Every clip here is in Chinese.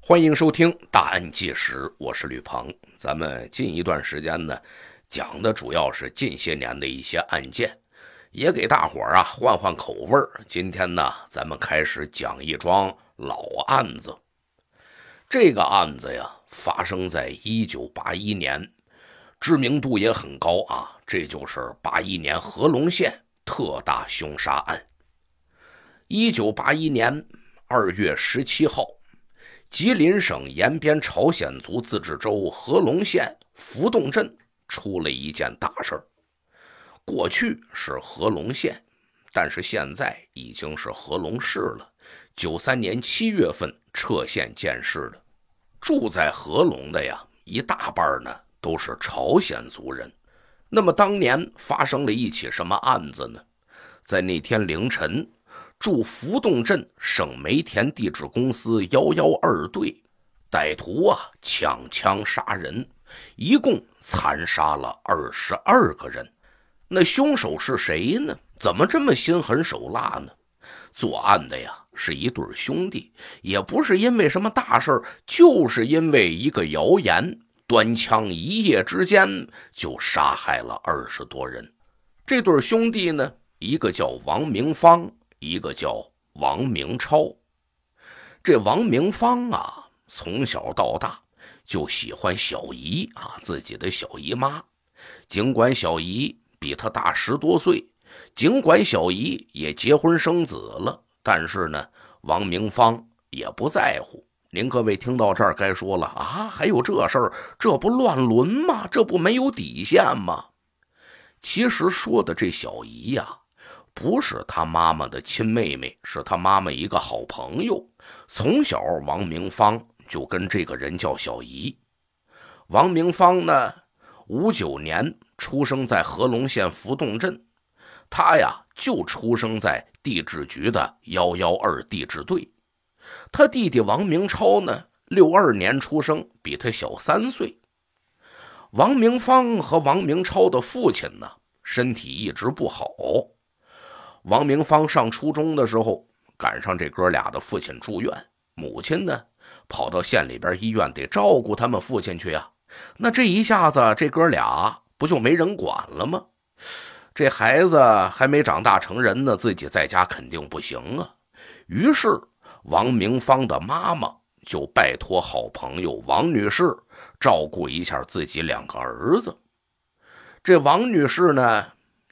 欢迎收听《大案纪实》，我是吕鹏。咱们近一段时间呢，讲的主要是近些年的一些案件，也给大伙啊换换口味今天呢，咱们开始讲一桩老案子。这个案子呀，发生在一九八一年，知名度也很高啊。这就是八一年合龙县特大凶杀案。一九八一年二月十七号。吉林省延边朝鲜族自治州和龙县浮洞镇出了一件大事儿。过去是和龙县，但是现在已经是和龙市了。九三年七月份撤县建市的。住在和龙的呀，一大半呢都是朝鲜族人。那么当年发生了一起什么案子呢？在那天凌晨。驻浮洞镇省煤田地质公司幺幺二队，歹徒啊抢枪杀人，一共残杀了二十二个人。那凶手是谁呢？怎么这么心狠手辣呢？作案的呀是一对兄弟，也不是因为什么大事就是因为一个谣言，端枪一夜之间就杀害了二十多人。这对兄弟呢，一个叫王明芳。一个叫王明超，这王明芳啊，从小到大就喜欢小姨啊，自己的小姨妈。尽管小姨比她大十多岁，尽管小姨也结婚生子了，但是呢，王明芳也不在乎。您各位听到这儿该说了啊，还有这事儿，这不乱伦吗？这不没有底线吗？其实说的这小姨呀。不是他妈妈的亲妹妹，是他妈妈一个好朋友。从小，王明芳就跟这个人叫小姨。王明芳呢，五九年出生在合隆县浮洞镇，他呀就出生在地质局的幺幺二地质队。他弟弟王明超呢，六二年出生，比他小三岁。王明芳和王明超的父亲呢，身体一直不好。王明芳上初中的时候，赶上这哥俩的父亲住院，母亲呢，跑到县里边医院得照顾他们父亲去啊。那这一下子，这哥俩不就没人管了吗？这孩子还没长大成人呢，自己在家肯定不行啊。于是，王明芳的妈妈就拜托好朋友王女士照顾一下自己两个儿子。这王女士呢，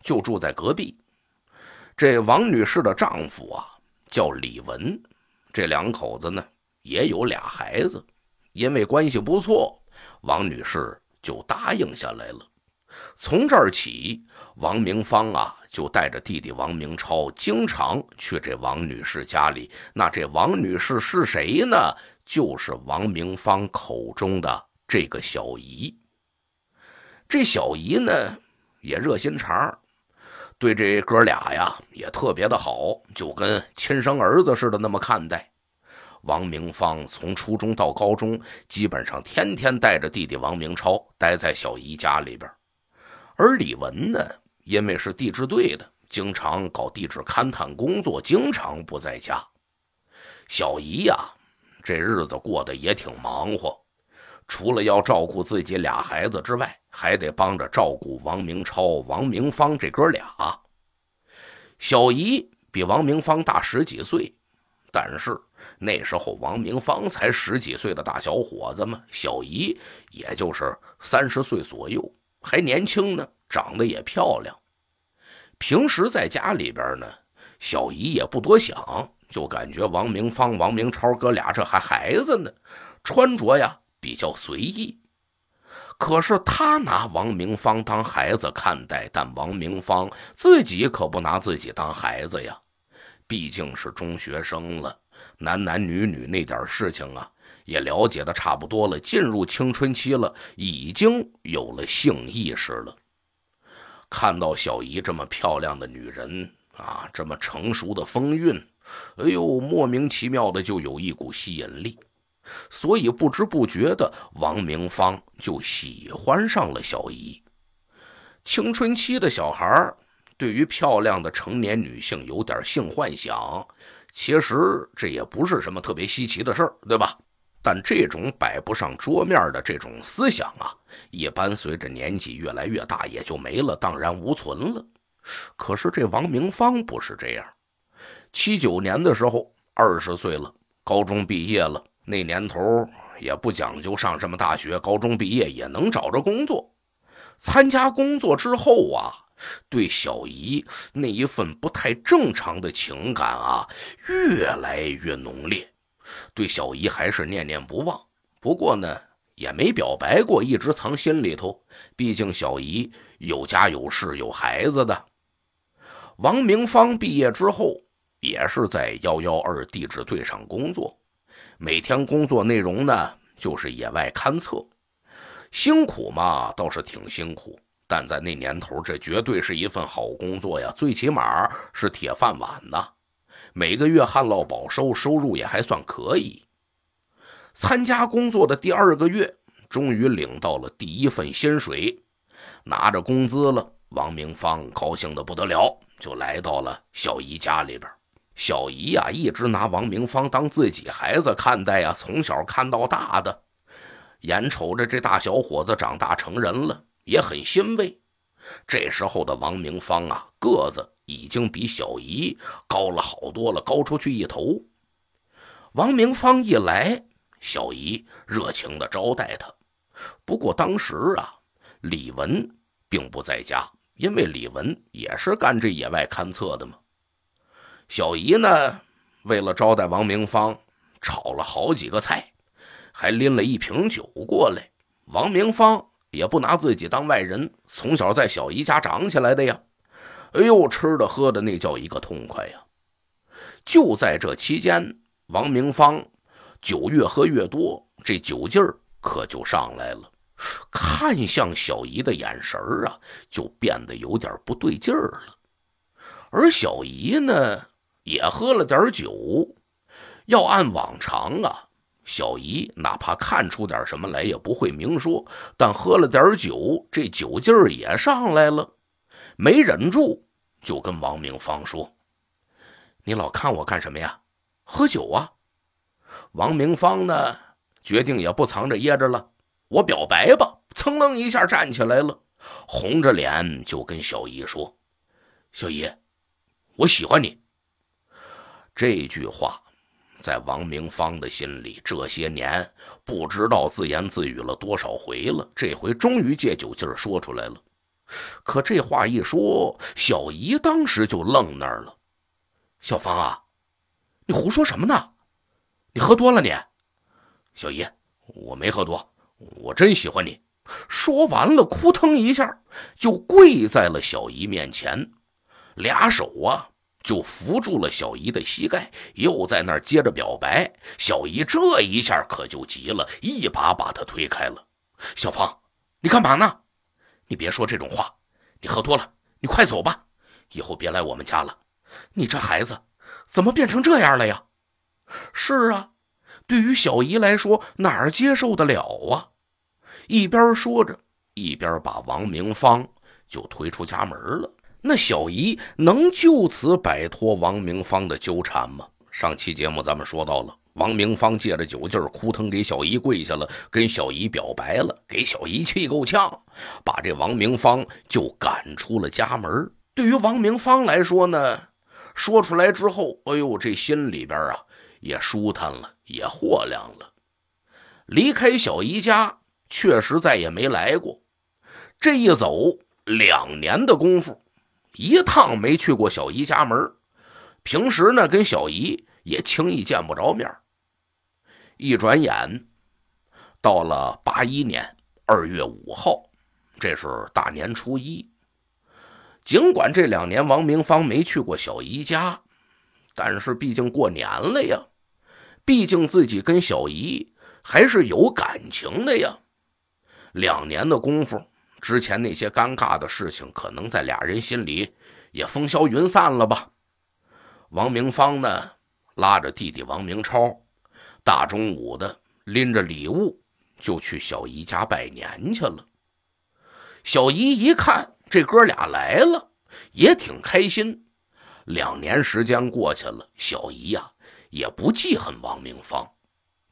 就住在隔壁。这王女士的丈夫啊叫李文，这两口子呢也有俩孩子，因为关系不错，王女士就答应下来了。从这儿起，王明芳啊就带着弟弟王明超经常去这王女士家里。那这王女士是谁呢？就是王明芳口中的这个小姨。这小姨呢也热心肠对这哥俩呀，也特别的好，就跟亲生儿子似的那么看待。王明芳从初中到高中，基本上天天带着弟弟王明超待在小姨家里边而李文呢，因为是地质队的，经常搞地质勘探工作，经常不在家。小姨呀，这日子过得也挺忙活。除了要照顾自己俩孩子之外，还得帮着照顾王明超、王明芳这哥俩。小姨比王明芳大十几岁，但是那时候王明芳才十几岁的大小伙子嘛，小姨也就是三十岁左右，还年轻呢，长得也漂亮。平时在家里边呢，小姨也不多想，就感觉王明芳、王明超哥俩这还孩子呢，穿着呀。比较随意，可是他拿王明芳当孩子看待，但王明芳自己可不拿自己当孩子呀，毕竟是中学生了，男男女女那点事情啊，也了解的差不多了，进入青春期了，已经有了性意识了。看到小姨这么漂亮的女人啊，这么成熟的风韵，哎呦，莫名其妙的就有一股吸引力。所以不知不觉的，王明芳就喜欢上了小姨。青春期的小孩对于漂亮的成年女性有点性幻想，其实这也不是什么特别稀奇的事儿，对吧？但这种摆不上桌面的这种思想啊，一般随着年纪越来越大，也就没了，荡然无存了。可是这王明芳不是这样。七九年的时候，二十岁了，高中毕业了。那年头也不讲究上什么大学，高中毕业也能找着工作。参加工作之后啊，对小姨那一份不太正常的情感啊，越来越浓烈。对小姨还是念念不忘，不过呢也没表白过，一直藏心里头。毕竟小姨有家有室有孩子的。王明芳毕业之后也是在幺幺二地质队上工作。每天工作内容呢，就是野外勘测，辛苦嘛，倒是挺辛苦。但在那年头，这绝对是一份好工作呀，最起码是铁饭碗呢，每个月旱涝保收，收入也还算可以。参加工作的第二个月，终于领到了第一份薪水，拿着工资了，王明芳高兴的不得了，就来到了小姨家里边。小姨呀，一直拿王明芳当自己孩子看待呀，从小看到大的，眼瞅着这大小伙子长大成人了，也很欣慰。这时候的王明芳啊，个子已经比小姨高了好多了，高出去一头。王明芳一来，小姨热情地招待他。不过当时啊，李文并不在家，因为李文也是干这野外勘测的嘛。小姨呢，为了招待王明芳，炒了好几个菜，还拎了一瓶酒过来。王明芳也不拿自己当外人，从小在小姨家长起来的呀。哎呦，吃的喝的那叫一个痛快呀！就在这期间，王明芳酒越喝越多，这酒劲儿可就上来了，看向小姨的眼神儿啊，就变得有点不对劲儿了。而小姨呢？也喝了点酒，要按往常啊，小姨哪怕看出点什么来，也不会明说。但喝了点酒，这酒劲儿也上来了，没忍住，就跟王明芳说：“你老看我干什么呀？喝酒啊！”王明芳呢，决定也不藏着掖着了，我表白吧，噌楞一下站起来了，红着脸就跟小姨说：“小姨，我喜欢你。”这句话在王明芳的心里，这些年不知道自言自语了多少回了。这回终于借酒劲儿说出来了。可这话一说，小姨当时就愣那儿了。“小芳啊，你胡说什么呢？你喝多了你。”小姨，我没喝多，我真喜欢你。说完了，扑腾一下就跪在了小姨面前，俩手啊。就扶住了小姨的膝盖，又在那儿接着表白。小姨这一下可就急了，一把把她推开了：“小芳，你干嘛呢？你别说这种话，你喝多了，你快走吧，以后别来我们家了。你这孩子怎么变成这样了呀？”“是啊，对于小姨来说哪儿接受得了啊？”一边说着，一边把王明芳就推出家门了。那小姨能就此摆脱王明芳的纠缠吗？上期节目咱们说到了，王明芳借着酒劲儿，哭疼给小姨跪下了，跟小姨表白了，给小姨气够呛，把这王明芳就赶出了家门。对于王明芳来说呢，说出来之后，哎呦，这心里边啊也舒坦了，也豁亮了。离开小姨家，确实再也没来过。这一走两年的功夫。一趟没去过小姨家门平时呢跟小姨也轻易见不着面一转眼，到了八一年二月五号，这是大年初一。尽管这两年王明芳没去过小姨家，但是毕竟过年了呀，毕竟自己跟小姨还是有感情的呀。两年的功夫。之前那些尴尬的事情，可能在俩人心里也风消云散了吧。王明芳呢，拉着弟弟王明超，大中午的拎着礼物就去小姨家拜年去了。小姨一看这哥俩来了，也挺开心。两年时间过去了，小姨呀也不记恨王明芳，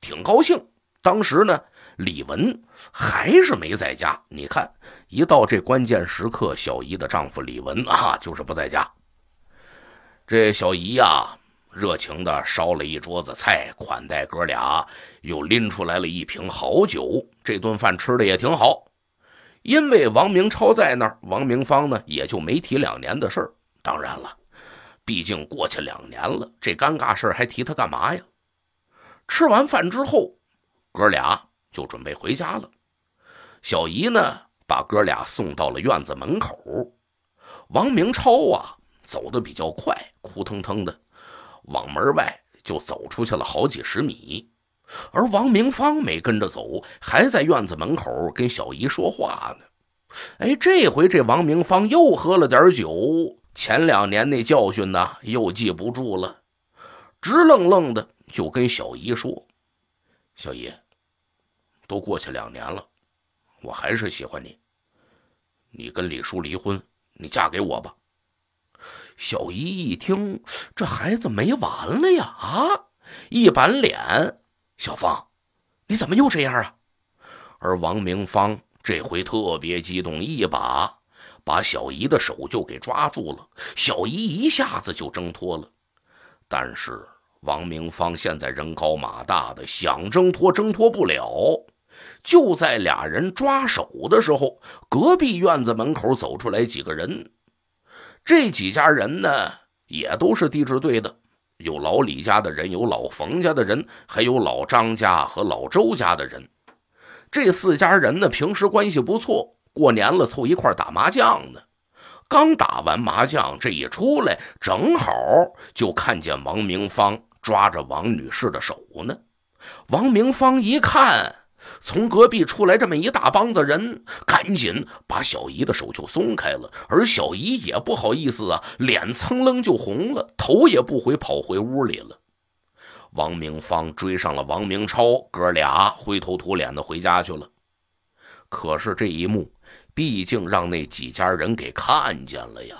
挺高兴。当时呢。李文还是没在家。你看，一到这关键时刻，小姨的丈夫李文啊，就是不在家。这小姨呀，热情的烧了一桌子菜款待哥俩，又拎出来了一瓶好酒。这顿饭吃的也挺好。因为王明超在那儿，王明芳呢也就没提两年的事儿。当然了，毕竟过去两年了，这尴尬事还提他干嘛呀？吃完饭之后，哥俩。就准备回家了，小姨呢，把哥俩送到了院子门口。王明超啊，走的比较快，哭腾腾的，往门外就走出去了好几十米。而王明芳没跟着走，还在院子门口跟小姨说话呢。哎，这回这王明芳又喝了点酒，前两年那教训呢，又记不住了，直愣愣的就跟小姨说：“小姨。”都过去两年了，我还是喜欢你。你跟李叔离婚，你嫁给我吧。小姨一听，这孩子没完了呀！啊！一板脸，小芳，你怎么又这样啊？而王明芳这回特别激动，一把把小姨的手就给抓住了。小姨一下子就挣脱了，但是王明芳现在人高马大的，想挣脱挣脱不了。就在俩人抓手的时候，隔壁院子门口走出来几个人。这几家人呢，也都是地质队的，有老李家的人，有老冯家的人，还有老张家和老周家的人。这四家人呢，平时关系不错，过年了凑一块打麻将呢。刚打完麻将，这一出来，正好就看见王明芳抓着王女士的手呢。王明芳一看。从隔壁出来这么一大帮子人，赶紧把小姨的手就松开了，而小姨也不好意思啊，脸蹭楞就红了，头也不回跑回屋里了。王明芳追上了王明超，哥俩灰头土脸的回家去了。可是这一幕，毕竟让那几家人给看见了呀。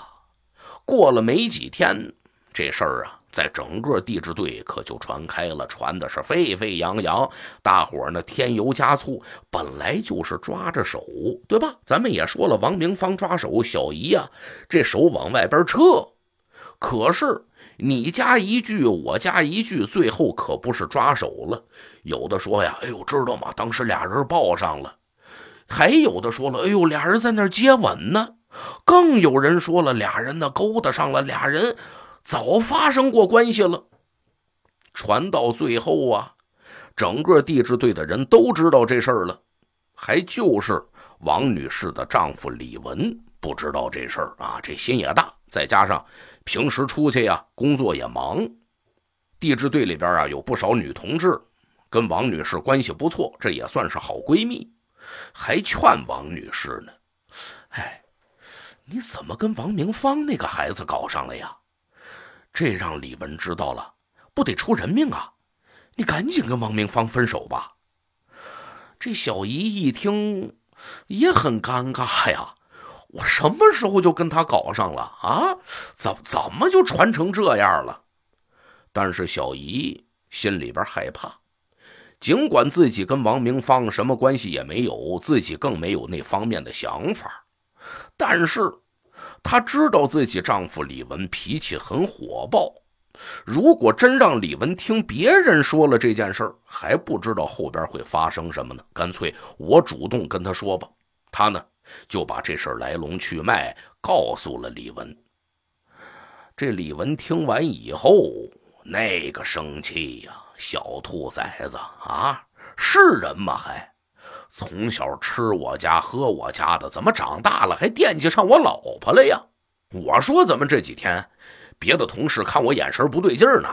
过了没几天，这事儿啊。在整个地质队可就传开了，传的是沸沸扬扬。大伙儿呢添油加醋，本来就是抓着手，对吧？咱们也说了，王明芳抓手，小姨呀，这手往外边撤。可是你加一句，我加一句，最后可不是抓手了。有的说呀，哎呦，知道吗？当时俩人抱上了。还有的说了，哎呦，俩人在那接吻呢。更有人说了，俩人呢勾搭上了，俩人。早发生过关系了，传到最后啊，整个地质队的人都知道这事儿了。还就是王女士的丈夫李文不知道这事儿啊，这心也大。再加上平时出去呀，工作也忙。地质队里边啊，有不少女同志跟王女士关系不错，这也算是好闺蜜。还劝王女士呢，哎，你怎么跟王明芳那个孩子搞上了呀？这让李文知道了，不得出人命啊！你赶紧跟王明芳分手吧。这小姨一听，也很尴尬呀。我什么时候就跟他搞上了啊？怎怎么就传成这样了？但是小姨心里边害怕，尽管自己跟王明芳什么关系也没有，自己更没有那方面的想法，但是。她知道自己丈夫李文脾气很火爆，如果真让李文听别人说了这件事儿，还不知道后边会发生什么呢？干脆我主动跟他说吧。她呢就把这事儿来龙去脉告诉了李文。这李文听完以后，那个生气呀！小兔崽子啊，是人吗？还？从小吃我家喝我家的，怎么长大了还惦记上我老婆了呀？我说怎么这几天，别的同事看我眼神不对劲儿呢？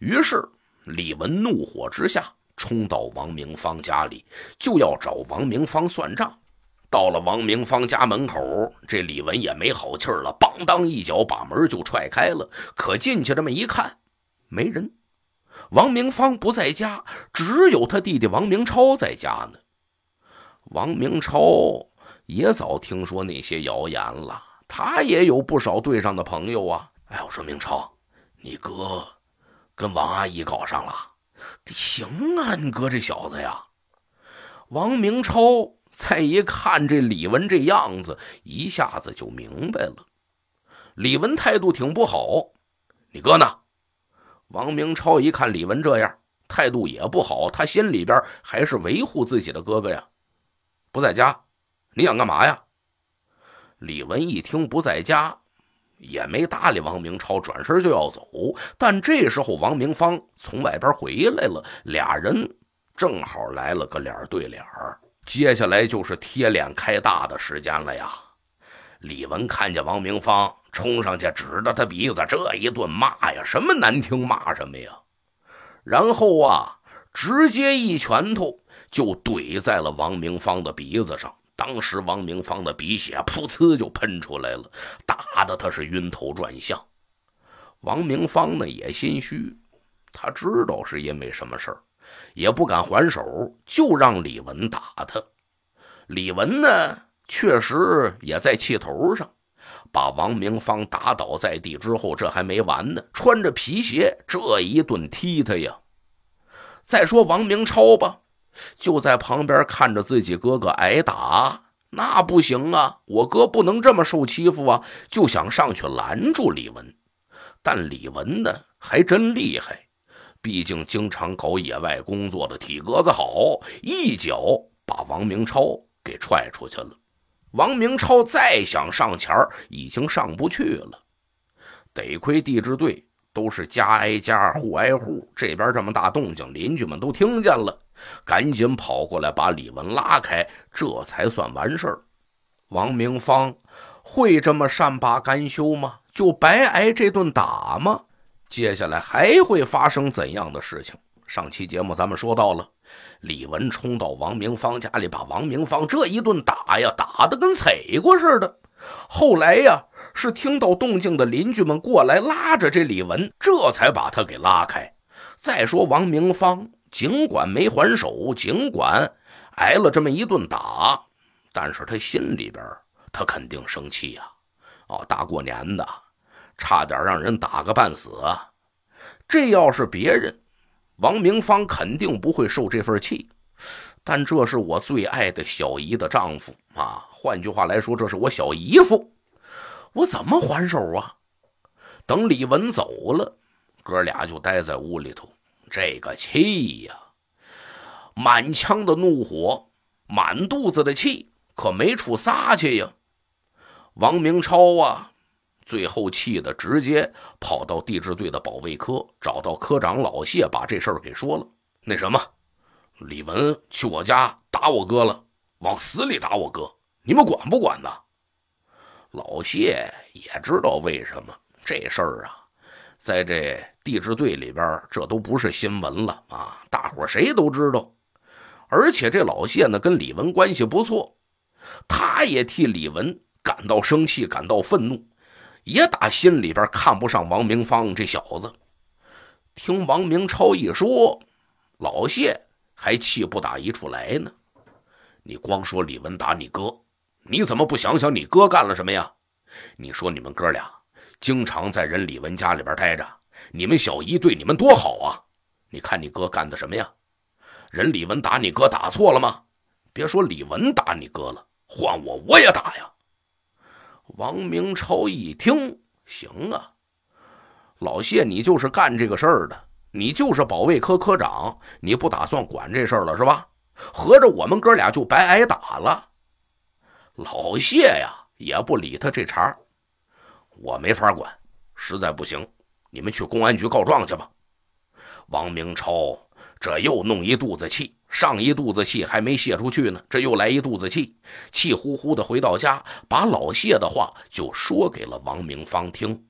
于是李文怒火之下冲到王明芳家里，就要找王明芳算账。到了王明芳家门口，这李文也没好气儿了，邦当一脚把门就踹开了。可进去这么一看，没人，王明芳不在家，只有他弟弟王明超在家呢。王明超也早听说那些谣言了，他也有不少队上的朋友啊。哎，我说明超，你哥跟王阿姨搞上了，行啊？你哥这小子呀。王明超再一看这李文这样子，一下子就明白了。李文态度挺不好，你哥呢？王明超一看李文这样，态度也不好，他心里边还是维护自己的哥哥呀。不在家，你想干嘛呀？李文一听不在家，也没搭理王明超，转身就要走。但这时候王明芳从外边回来了，俩人正好来了个脸对脸接下来就是贴脸开大的时间了呀！李文看见王明芳，冲上去指着他鼻子，这一顿骂呀，什么难听骂什么呀，然后啊，直接一拳头。就怼在了王明芳的鼻子上，当时王明芳的鼻血噗呲就喷出来了，打得他是晕头转向。王明芳呢也心虚，他知道是因为什么事儿，也不敢还手，就让李文打他。李文呢确实也在气头上，把王明芳打倒在地之后，这还没完呢，穿着皮鞋这一顿踢他呀。再说王明超吧。就在旁边看着自己哥哥挨打，那不行啊！我哥不能这么受欺负啊！就想上去拦住李文，但李文呢还真厉害，毕竟经常搞野外工作的体格子好，一脚把王明超给踹出去了。王明超再想上前，已经上不去了。得亏地质队都是家挨家户挨户，这边这么大动静，邻居们都听见了。赶紧跑过来把李文拉开，这才算完事儿。王明芳会这么善罢甘休吗？就白挨这顿打吗？接下来还会发生怎样的事情？上期节目咱们说到了，李文冲到王明芳家里，把王明芳这一顿打呀，打得跟踩过似的。后来呀，是听到动静的邻居们过来拉着这李文，这才把他给拉开。再说王明芳。尽管没还手，尽管挨了这么一顿打，但是他心里边他肯定生气呀！哦，大过年的，差点让人打个半死。这要是别人，王明芳肯定不会受这份气。但这是我最爱的小姨的丈夫啊，换句话来说，这是我小姨夫。我怎么还手啊？等李文走了，哥俩就待在屋里头。这个气呀，满腔的怒火，满肚子的气，可没处撒去呀。王明超啊，最后气得直接跑到地质队的保卫科，找到科长老谢，把这事儿给说了。那什么，李文去我家打我哥了，往死里打我哥，你们管不管呢？老谢也知道为什么这事儿啊。在这地质队里边，这都不是新闻了啊！大伙谁都知道。而且这老谢呢，跟李文关系不错，他也替李文感到生气，感到愤怒，也打心里边看不上王明芳这小子。听王明超一说，老谢还气不打一处来呢。你光说李文打你哥，你怎么不想想你哥干了什么呀？你说你们哥俩？经常在人李文家里边待着，你们小姨对你们多好啊！你看你哥干的什么呀？人李文打你哥打错了吗？别说李文打你哥了，换我我也打呀！王明超一听，行啊，老谢，你就是干这个事儿的，你就是保卫科科长，你不打算管这事儿了是吧？合着我们哥俩就白挨打了。老谢呀，也不理他这茬。我没法管，实在不行，你们去公安局告状去吧。王明超这又弄一肚子气，上一肚子气还没泄出去呢，这又来一肚子气，气呼呼的回到家，把老谢的话就说给了王明芳听。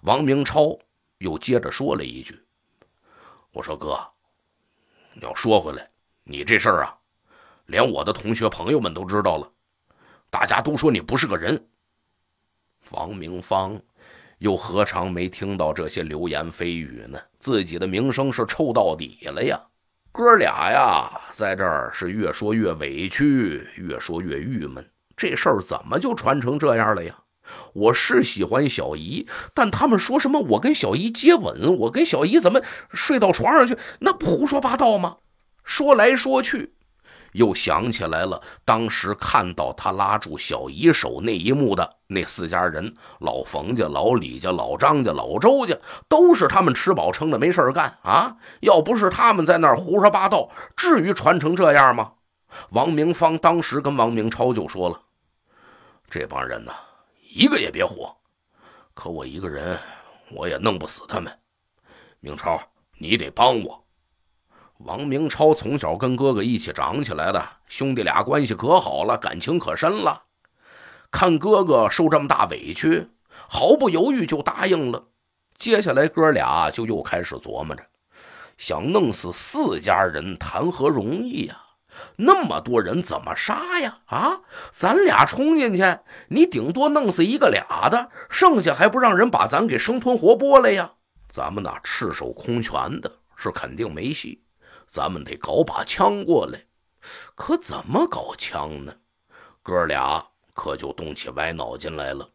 王明超又接着说了一句：“我说哥，你要说回来，你这事儿啊，连我的同学朋友们都知道了，大家都说你不是个人。”王明芳又何尝没听到这些流言蜚语呢？自己的名声是臭到底了呀！哥俩呀，在这儿是越说越委屈，越说越郁闷。这事儿怎么就传成这样了呀？我是喜欢小姨，但他们说什么我跟小姨接吻，我跟小姨怎么睡到床上去？那不胡说八道吗？说来说去。又想起来了，当时看到他拉住小姨手那一幕的那四家人，老冯家、老李家、老张家、老周家，都是他们吃饱撑的没事干啊！要不是他们在那儿胡说八道，至于传成这样吗？王明芳当时跟王明超就说了：“这帮人呢，一个也别活。可我一个人，我也弄不死他们。明超，你得帮我。”王明超从小跟哥哥一起长起来的，兄弟俩关系可好了，感情可深了。看哥哥受这么大委屈，毫不犹豫就答应了。接下来哥俩就又开始琢磨着，想弄死四家人，谈何容易呀？那么多人，怎么杀呀？啊，咱俩冲进去，你顶多弄死一个俩的，剩下还不让人把咱给生吞活剥了呀？咱们呐，赤手空拳的，是肯定没戏。咱们得搞把枪过来，可怎么搞枪呢？哥俩可就动起歪脑筋来了。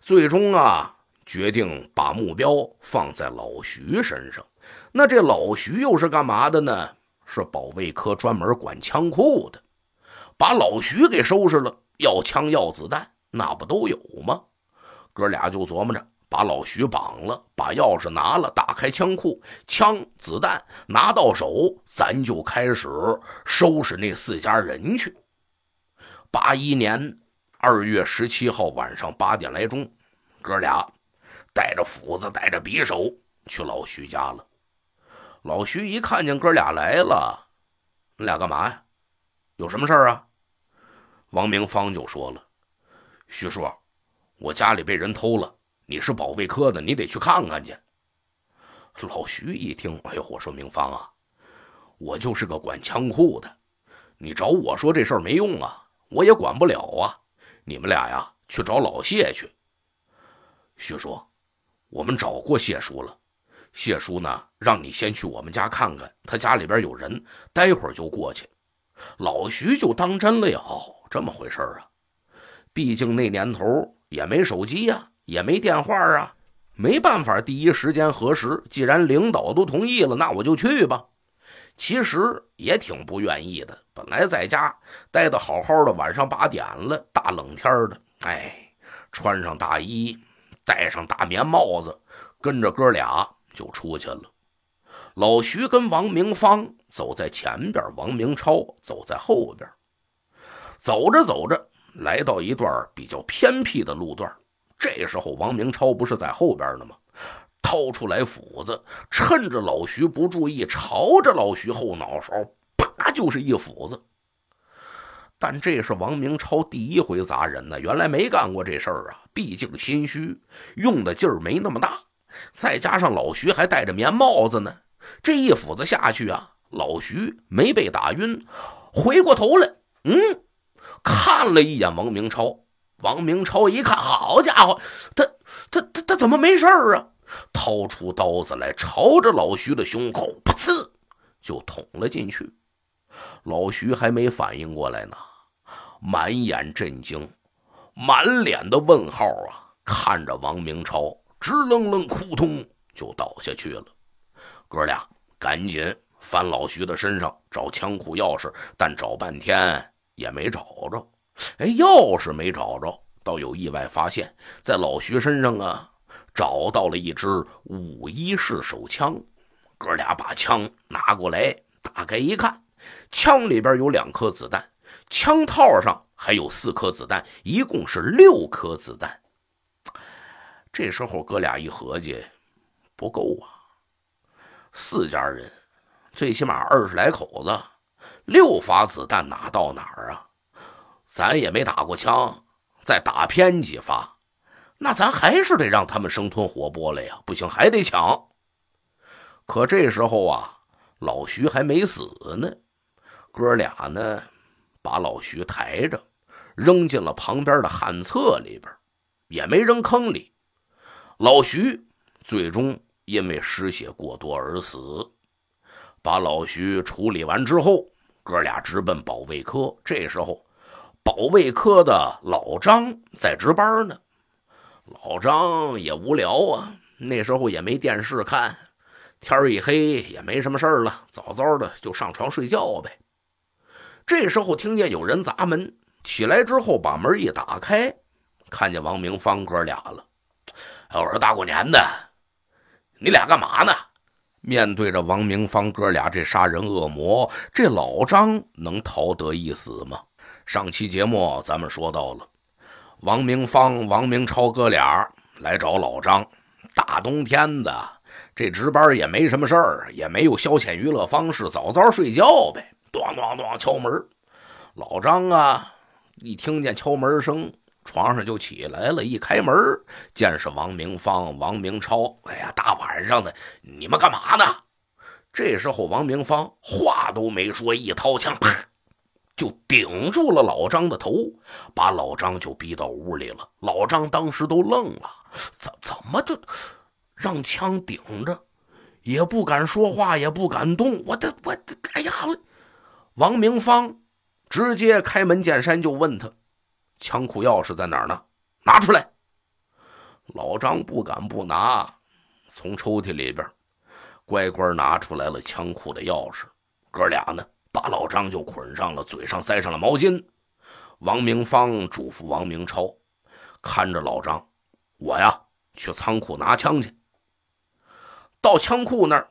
最终啊，决定把目标放在老徐身上。那这老徐又是干嘛的呢？是保卫科专门管枪库的，把老徐给收拾了，要枪要子弹，那不都有吗？哥俩就琢磨着。把老徐绑了，把钥匙拿了，打开枪库，枪子弹拿到手，咱就开始收拾那四家人去。八一年二月十七号晚上八点来钟，哥俩带着斧子，带着匕首去老徐家了。老徐一看见哥俩来了，你俩干嘛呀？有什么事儿啊？王明芳就说了：“徐叔，我家里被人偷了。”你是保卫科的，你得去看看去。老徐一听，哎呦，我说明芳啊，我就是个管枪库的，你找我说这事儿没用啊，我也管不了啊。你们俩呀，去找老谢去。徐叔，我们找过谢叔了，谢叔呢，让你先去我们家看看，他家里边有人，待会儿就过去。老徐就当真了，哦，这么回事儿啊，毕竟那年头也没手机呀。也没电话啊，没办法第一时间核实。既然领导都同意了，那我就去吧。其实也挺不愿意的，本来在家待得好好的，晚上八点了，大冷天的，哎，穿上大衣，戴上大棉帽子，跟着哥俩就出去了。老徐跟王明芳走在前边，王明超走在后边。走着走着，来到一段比较偏僻的路段。这时候，王明超不是在后边呢吗？掏出来斧子，趁着老徐不注意，朝着老徐后脑勺啪就是一斧子。但这是王明超第一回砸人呢，原来没干过这事儿啊，毕竟心虚，用的劲儿没那么大。再加上老徐还戴着棉帽子呢，这一斧子下去啊，老徐没被打晕，回过头来，嗯，看了一眼王明超。王明超一看，好家伙，他他他他怎么没事啊？掏出刀子来，朝着老徐的胸口，噗呲就捅了进去。老徐还没反应过来呢，满眼震惊，满脸的问号啊，看着王明超，直愣愣，扑通就倒下去了。哥俩赶紧翻老徐的身上找枪库钥匙，但找半天也没找着。哎，钥匙没找着，倒有意外发现，在老徐身上啊，找到了一支五一式手枪。哥俩把枪拿过来，打开一看，枪里边有两颗子弹，枪套上还有四颗子弹，一共是六颗子弹。这时候哥俩一合计，不够啊！四家人，最起码二十来口子，六发子弹哪到哪儿啊？咱也没打过枪，再打偏几发，那咱还是得让他们生吞活剥了呀！不行，还得抢。可这时候啊，老徐还没死呢。哥俩呢，把老徐抬着，扔进了旁边的旱厕里边，也没扔坑里。老徐最终因为失血过多而死。把老徐处理完之后，哥俩直奔保卫科。这时候。保卫科的老张在值班呢，老张也无聊啊，那时候也没电视看，天一黑也没什么事儿了，早早的就上床睡觉呗。这时候听见有人砸门，起来之后把门一打开，看见王明芳哥俩了。我说大过年的，你俩干嘛呢？面对着王明芳哥俩这杀人恶魔，这老张能逃得一死吗？上期节目咱们说到了，王明芳、王明超哥俩来找老张。大冬天的，这值班也没什么事儿，也没有消遣娱乐方式，早早睡觉呗。咚咚咚，敲门。老张啊，一听见敲门声，床上就起来了。一开门，见是王明芳、王明超。哎呀，大晚上的，你们干嘛呢？这时候，王明芳话都没说，一掏枪，啪！就顶住了老张的头，把老张就逼到屋里了。老张当时都愣了，怎怎么就让枪顶着，也不敢说话，也不敢动。我这我哎呀！王明芳直接开门见山就问他：“枪库钥匙在哪儿呢？拿出来。”老张不敢不拿，从抽屉里边乖乖拿出来了枪库的钥匙。哥俩呢？把老张就捆上了，嘴上塞上了毛巾。王明芳嘱咐王明超：“看着老张，我呀去仓库拿枪去。”到枪库那儿，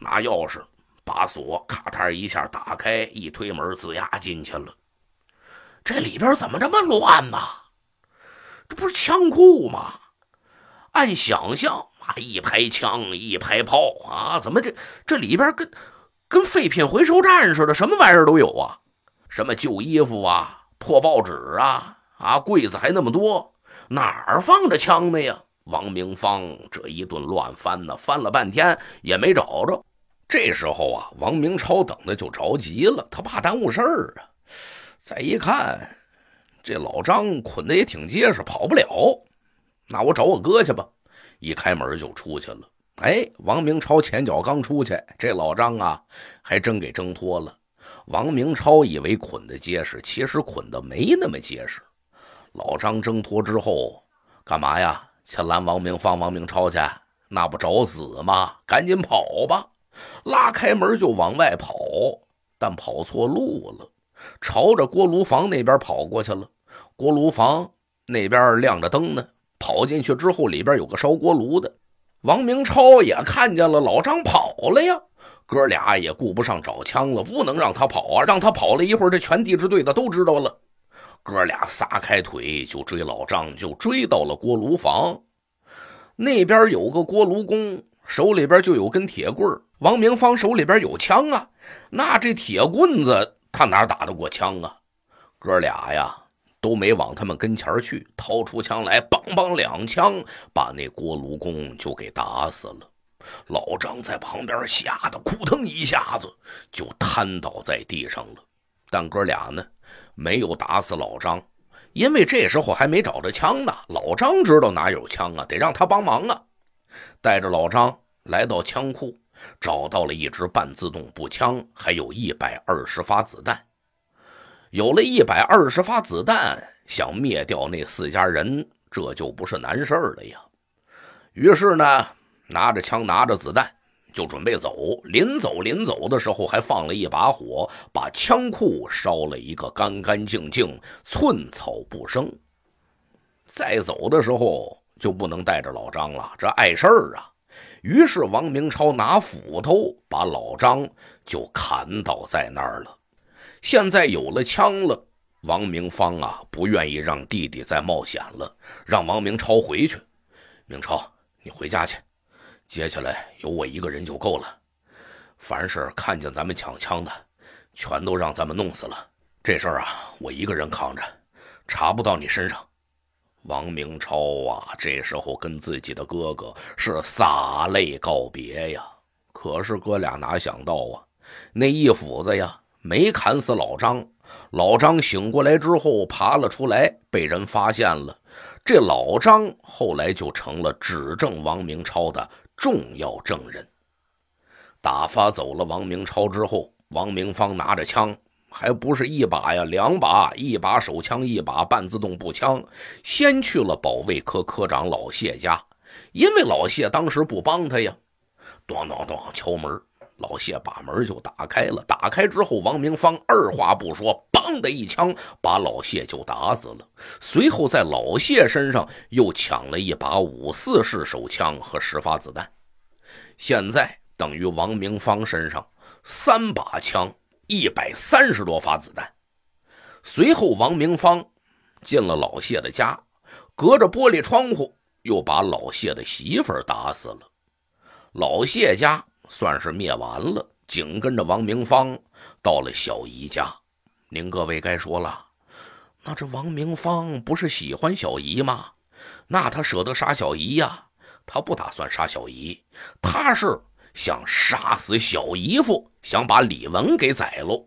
拿钥匙，把锁咔嚓一下打开，一推门，子牙进去了。这里边怎么这么乱呢？这不是枪库吗？按想象啊，一排枪，一排炮啊，怎么这这里边跟……跟废品回收站似的，什么玩意儿都有啊，什么旧衣服啊、破报纸啊，啊，柜子还那么多，哪儿放着枪的呀？王明芳这一顿乱翻呢，翻了半天也没找着。这时候啊，王明超等的就着急了，他怕耽误事儿啊。再一看，这老张捆的也挺结实，跑不了。那我找我哥去吧。一开门就出去了。哎，王明超前脚刚出去，这老张啊，还真给挣脱了。王明超以为捆得结实，其实捆得没那么结实。老张挣脱之后，干嘛呀？去拦王明，放王明超去，那不找死吗？赶紧跑吧！拉开门就往外跑，但跑错路了，朝着锅炉房那边跑过去了。锅炉房那边亮着灯呢，跑进去之后，里边有个烧锅炉的。王明超也看见了，老张跑了呀！哥俩也顾不上找枪了，不能让他跑啊！让他跑了一会儿，这全地质队的都知道了。哥俩撒开腿就追老张，就追到了锅炉房。那边有个锅炉工，手里边就有根铁棍王明芳手里边有枪啊，那这铁棍子他哪打得过枪啊？哥俩呀！都没往他们跟前去，掏出枪来，梆梆两枪，把那锅炉工就给打死了。老张在旁边吓得扑腾一下子就瘫倒在地上了。但哥俩呢，没有打死老张，因为这时候还没找着枪呢。老张知道哪有枪啊，得让他帮忙啊。带着老张来到枪库，找到了一支半自动步枪，还有一百二十发子弹。有了一百二十发子弹，想灭掉那四家人，这就不是难事儿了呀。于是呢，拿着枪，拿着子弹，就准备走。临走临走的时候，还放了一把火，把枪库烧了一个干干净净，寸草不生。再走的时候就不能带着老张了，这碍事儿啊。于是王明超拿斧头把老张就砍倒在那儿了。现在有了枪了，王明芳啊，不愿意让弟弟再冒险了，让王明超回去。明超，你回家去，接下来有我一个人就够了。凡是看见咱们抢枪的，全都让咱们弄死了。这事儿啊，我一个人扛着，查不到你身上。王明超啊，这时候跟自己的哥哥是洒泪告别呀。可是哥俩哪想到啊，那一斧子呀！没砍死老张，老张醒过来之后爬了出来，被人发现了。这老张后来就成了指证王明超的重要证人。打发走了王明超之后，王明芳拿着枪，还不是一把呀，两把，一把手枪，一把半自动步枪，先去了保卫科科长老谢家，因为老谢当时不帮他呀，咚咚咚，敲门。老谢把门就打开了，打开之后，王明芳二话不说，邦的一枪把老谢就打死了。随后，在老谢身上又抢了一把五四式手枪和十发子弹。现在等于王明芳身上三把枪，一百三十多发子弹。随后，王明芳进了老谢的家，隔着玻璃窗户又把老谢的媳妇打死了。老谢家。算是灭完了。紧跟着王明芳到了小姨家。您各位该说了，那这王明芳不是喜欢小姨吗？那他舍得杀小姨呀？他不打算杀小姨，他是想杀死小姨夫，想把李文给宰了。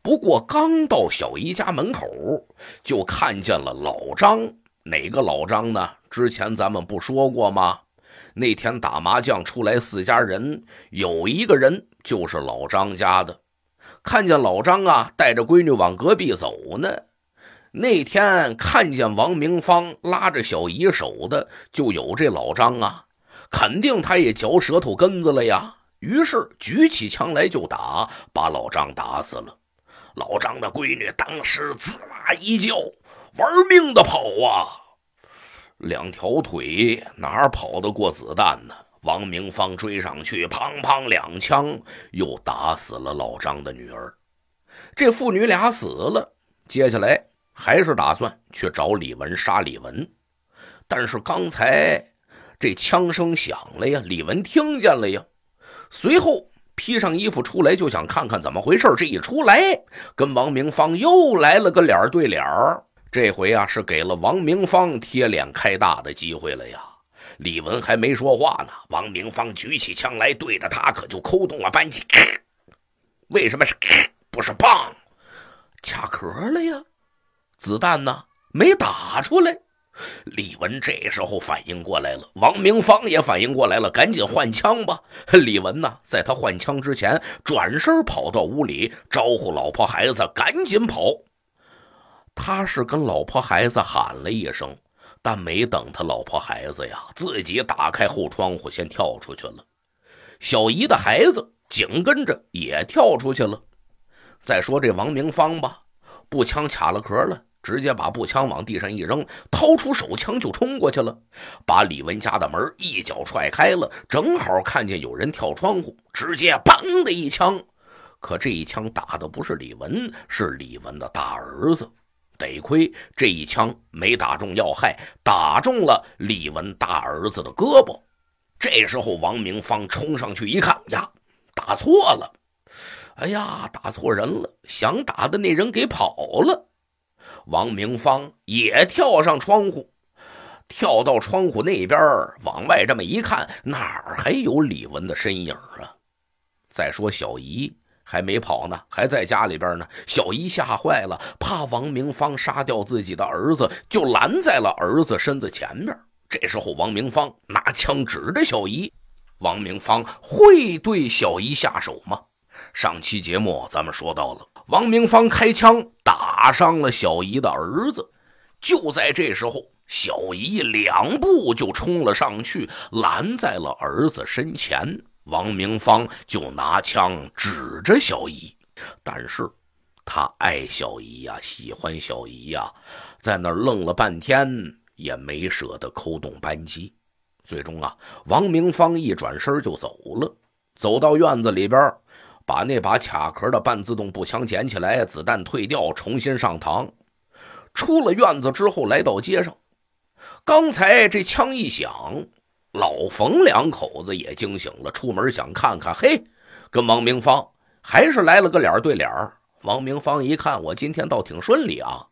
不过刚到小姨家门口，就看见了老张。哪个老张呢？之前咱们不说过吗？那天打麻将出来，四家人有一个人就是老张家的，看见老张啊带着闺女往隔壁走呢。那天看见王明芳拉着小姨手的，就有这老张啊，肯定他也嚼舌头根子了呀。于是举起枪来就打，把老张打死了。老张的闺女当时滋啦一叫，玩命的跑啊。两条腿哪跑得过子弹呢？王明芳追上去，砰砰两枪，又打死了老张的女儿。这父女俩死了，接下来还是打算去找李文杀李文。但是刚才这枪声响了呀，李文听见了呀，随后披上衣服出来，就想看看怎么回事。这一出来，跟王明芳又来了个脸对脸这回啊，是给了王明芳贴脸开大的机会了呀！李文还没说话呢，王明芳举起枪来对着他，可就扣动了扳机。为什么是“不是“棒？卡壳了呀！子弹呢？没打出来。李文这时候反应过来了，王明芳也反应过来了，赶紧换枪吧！李文呢，在他换枪之前，转身跑到屋里，招呼老婆孩子赶紧跑。他是跟老婆孩子喊了一声，但没等他老婆孩子呀，自己打开后窗户先跳出去了。小姨的孩子紧跟着也跳出去了。再说这王明芳吧，步枪卡了壳了，直接把步枪往地上一扔，掏出手枪就冲过去了，把李文家的门一脚踹开了，正好看见有人跳窗户，直接砰的一枪。可这一枪打的不是李文，是李文的大儿子。得亏这一枪没打中要害，打中了李文大儿子的胳膊。这时候，王明芳冲上去一看，呀，打错了！哎呀，打错人了，想打的那人给跑了。王明芳也跳上窗户，跳到窗户那边往外这么一看，哪还有李文的身影啊？再说小姨。还没跑呢，还在家里边呢。小姨吓坏了，怕王明芳杀掉自己的儿子，就拦在了儿子身子前面。这时候，王明芳拿枪指着小姨。王明芳会对小姨下手吗？上期节目咱们说到了，王明芳开枪打伤了小姨的儿子。就在这时候，小姨两步就冲了上去，拦在了儿子身前。王明芳就拿枪指着小姨，但是，他爱小姨呀，喜欢小姨呀，在那儿愣了半天，也没舍得扣动扳机。最终啊，王明芳一转身就走了。走到院子里边，把那把卡壳的半自动步枪捡起来，子弹退掉，重新上膛。出了院子之后，来到街上，刚才这枪一响。老冯两口子也惊醒了，出门想看看。嘿，跟王明芳还是来了个脸对脸。王明芳一看，我今天倒挺顺利啊，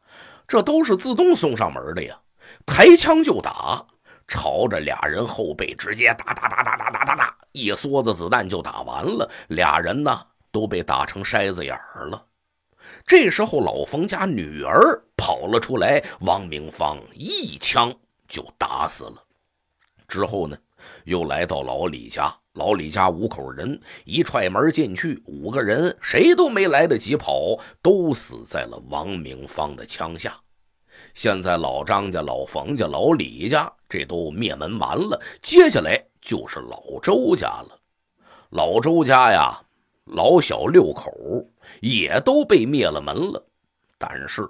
这都是自动送上门的呀！抬枪就打，朝着俩人后背直接打打打打打打打，打，一梭子子弹就打完了。俩人呢都被打成筛子眼了。这时候老冯家女儿跑了出来，王明芳一枪就打死了。之后呢，又来到老李家。老李家五口人一踹门进去，五个人谁都没来得及跑，都死在了王明芳的枪下。现在老张家、老冯家、老李家这都灭门完了。接下来就是老周家了。老周家呀，老小六口也都被灭了门了。但是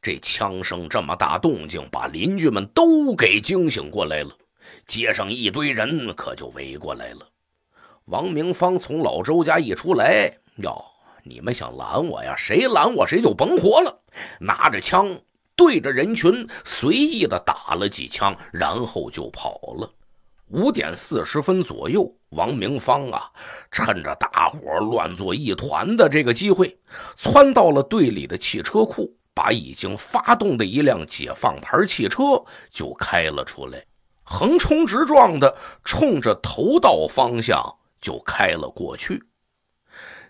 这枪声这么大动静，把邻居们都给惊醒过来了。街上一堆人可就围过来了。王明芳从老周家一出来，哟，你们想拦我呀？谁拦我，谁就甭活了！拿着枪对着人群随意的打了几枪，然后就跑了。五点四十分左右，王明芳啊，趁着大伙乱作一团的这个机会，窜到了队里的汽车库，把已经发动的一辆解放牌汽车就开了出来。横冲直撞的冲着头道方向就开了过去。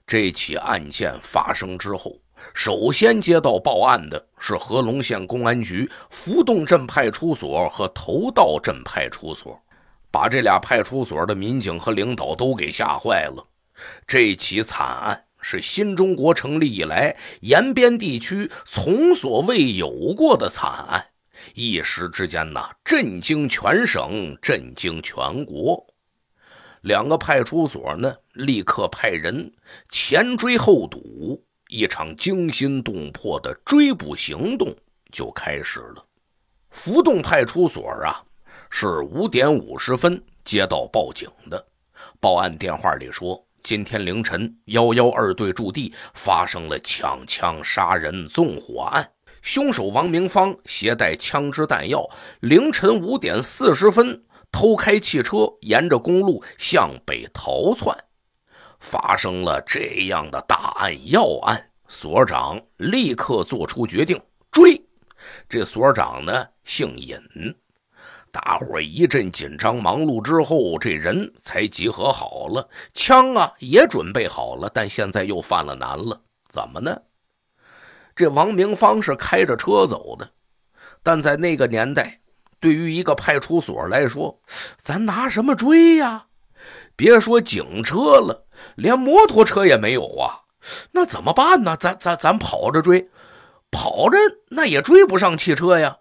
这起案件发生之后，首先接到报案的是和龙县公安局浮洞镇派出所和头道镇派出所，把这俩派出所的民警和领导都给吓坏了。这起惨案是新中国成立以来延边地区从所未有过的惨案。一时之间呐，震惊全省，震惊全国。两个派出所呢，立刻派人前追后堵，一场惊心动魄的追捕行动就开始了。浮洞派出所啊，是五点五十分接到报警的，报案电话里说，今天凌晨幺幺二队驻地发生了抢枪杀人纵火案。凶手王明芳携带枪支弹药，凌晨五点四十分偷开汽车，沿着公路向北逃窜。发生了这样的大案要案，所长立刻做出决定追。这所长呢姓尹，大伙一阵紧张忙碌之后，这人才集合好了，枪啊也准备好了，但现在又犯了难了，怎么呢？这王明芳是开着车走的，但在那个年代，对于一个派出所来说，咱拿什么追呀？别说警车了，连摩托车也没有啊！那怎么办呢？咱咱咱跑着追，跑着那也追不上汽车呀！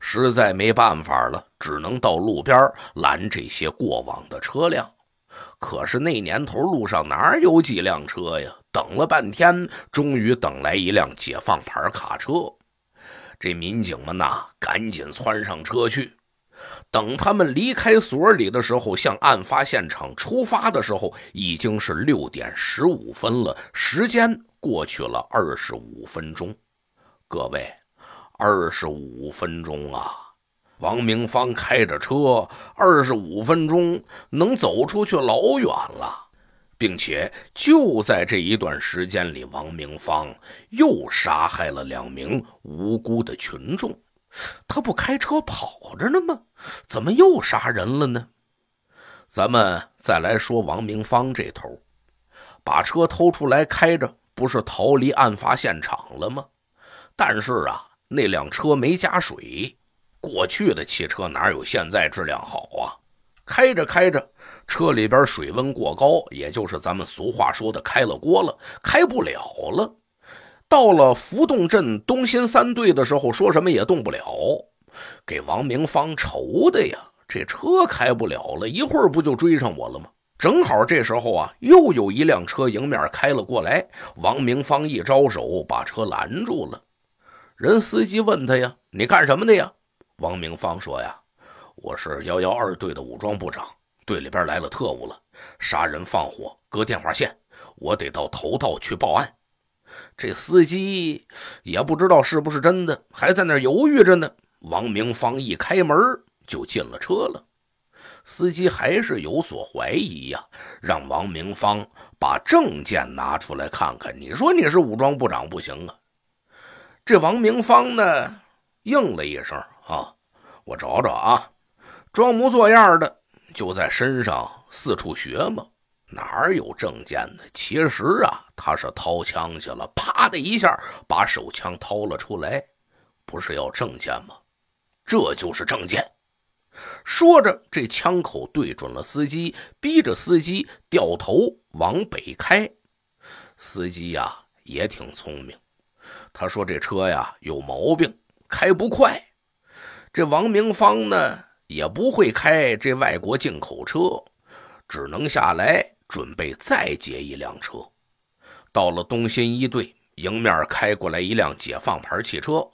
实在没办法了，只能到路边拦这些过往的车辆。可是那年头路上哪有几辆车呀？等了半天，终于等来一辆解放牌卡车。这民警们呐，赶紧窜上车去。等他们离开所里的时候，向案发现场出发的时候，已经是六点十五分了。时间过去了二十五分钟。各位，二十五分钟啊！王明芳开着车，二十五分钟能走出去老远了。并且就在这一段时间里，王明芳又杀害了两名无辜的群众。他不开车跑着呢吗？怎么又杀人了呢？咱们再来说王明芳这头，把车偷出来开着，不是逃离案发现场了吗？但是啊，那辆车没加水，过去的汽车哪有现在质量好啊？开着开着。车里边水温过高，也就是咱们俗话说的开了锅了，开不了了。到了浮洞镇东新三队的时候，说什么也动不了，给王明芳愁的呀。这车开不了了，一会儿不就追上我了吗？正好这时候啊，又有一辆车迎面开了过来，王明芳一招手，把车拦住了。人司机问他呀：“你干什么的呀？”王明芳说：“呀，我是幺幺二队的武装部长。”队里边来了特务了，杀人放火，割电话线，我得到头道去报案。这司机也不知道是不是真的，还在那犹豫着呢。王明芳一开门就进了车了。司机还是有所怀疑呀，让王明芳把证件拿出来看看。你说你是武装部长不行啊？这王明芳呢，应了一声啊，我找找啊，装模作样的。就在身上四处学嘛，哪儿有证件呢？其实啊，他是掏枪去了，啪的一下把手枪掏了出来，不是要证件吗？这就是证件。说着，这枪口对准了司机，逼着司机掉头往北开。司机呀，也挺聪明，他说这车呀有毛病，开不快。这王明芳呢？也不会开这外国进口车，只能下来准备再接一辆车。到了东新一队，迎面开过来一辆解放牌汽车，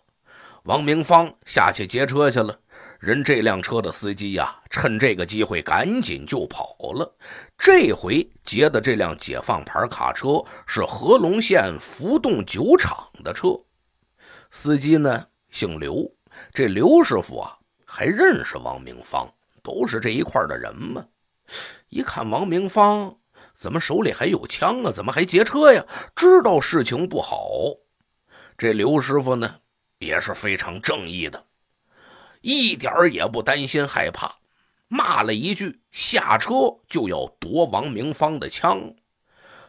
王明芳下去接车去了。人这辆车的司机呀，趁这个机会赶紧就跑了。这回劫的这辆解放牌卡车是合龙县浮动酒厂的车，司机呢姓刘，这刘师傅啊。还认识王明芳，都是这一块的人嘛。一看王明芳怎么手里还有枪啊，怎么还劫车呀？知道事情不好，这刘师傅呢也是非常正义的，一点也不担心害怕，骂了一句，下车就要夺王明芳的枪，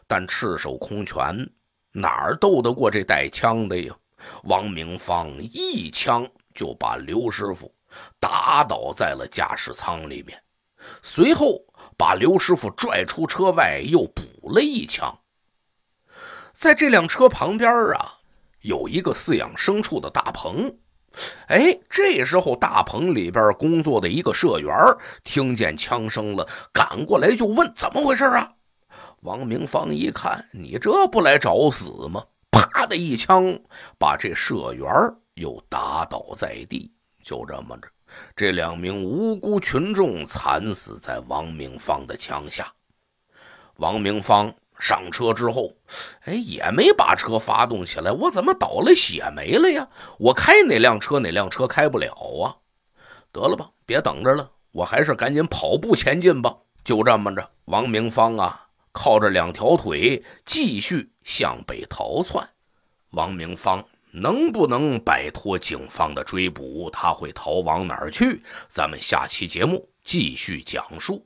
但赤手空拳哪儿斗得过这带枪的呀？王明芳一枪就把刘师傅。打倒在了驾驶舱里面，随后把刘师傅拽出车外，又补了一枪。在这辆车旁边啊，有一个饲养牲畜的大棚。哎，这时候大棚里边工作的一个社员听见枪声了，赶过来就问：“怎么回事啊？”王明芳一看，你这不来找死吗？啪的一枪，把这社员又打倒在地。就这么着，这两名无辜群众惨死在王明芳的枪下。王明芳上车之后，哎，也没把车发动起来。我怎么倒了血霉了呀？我开哪辆车？哪辆车开不了啊？得了吧，别等着了，我还是赶紧跑步前进吧。就这么着，王明芳啊，靠着两条腿继续向北逃窜。王明芳。能不能摆脱警方的追捕？他会逃往哪儿去？咱们下期节目继续讲述。